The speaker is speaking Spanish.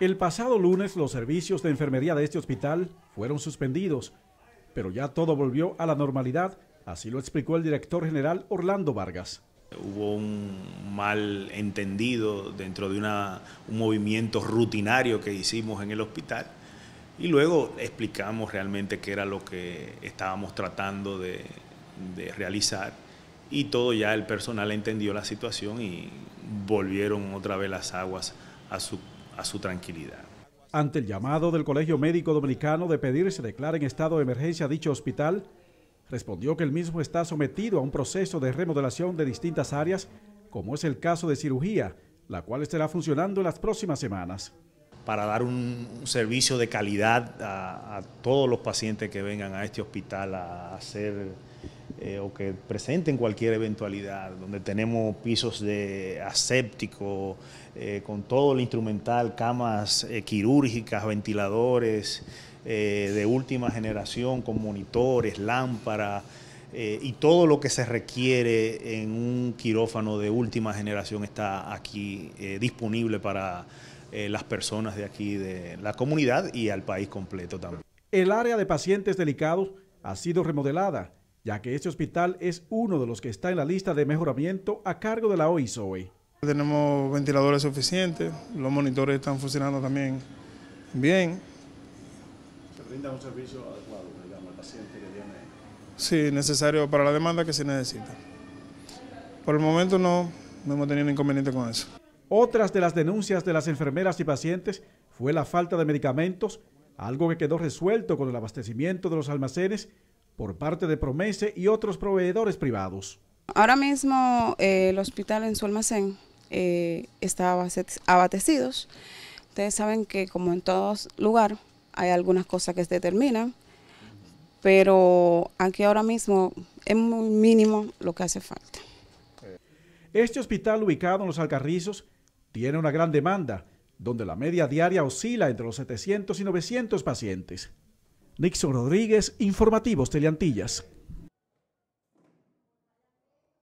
El pasado lunes los servicios de enfermería de este hospital fueron suspendidos, pero ya todo volvió a la normalidad, así lo explicó el director general Orlando Vargas. Hubo un mal entendido dentro de un movimiento rutinario que hicimos en el hospital y luego explicamos realmente qué era lo que estábamos tratando de realizar y todo ya el personal entendió la situación y volvieron otra vez las aguas a su a su tranquilidad. Ante el llamado del Colegio Médico Dominicano de pedir se declare en estado de emergencia dicho hospital, respondió que el mismo está sometido a un proceso de remodelación de distintas áreas, como es el caso de cirugía, la cual estará funcionando en las próximas semanas. Para dar un servicio de calidad a, a todos los pacientes que vengan a este hospital a hacer eh, o que presenten cualquier eventualidad, donde tenemos pisos de aséptico, eh, con todo el instrumental, camas eh, quirúrgicas, ventiladores de última generación, con monitores, lámparas. y todo lo que se requiere en un quirófano de última generación está aquí disponible para las personas de aquí, de la comunidad y al país completo también. El área de pacientes delicados ha sido remodelada ya que este hospital es uno de los que está en la lista de mejoramiento a cargo de la OISOE. Tenemos ventiladores suficientes, los monitores están funcionando también bien. ¿Se brinda un servicio adecuado digamos, al paciente que tiene? Sí, necesario para la demanda que se necesita. Por el momento no, no hemos tenido inconveniente con eso. Otras de las denuncias de las enfermeras y pacientes fue la falta de medicamentos, algo que quedó resuelto con el abastecimiento de los almacenes por parte de Promese y otros proveedores privados. Ahora mismo eh, el hospital en su almacén eh, está abastecido. Ustedes saben que como en todo lugar hay algunas cosas que se determinan, pero aquí ahora mismo es muy mínimo lo que hace falta. Este hospital ubicado en los Alcarrizos tiene una gran demanda, donde la media diaria oscila entre los 700 y 900 pacientes. Nixon Rodríguez, Informativos Teleantillas.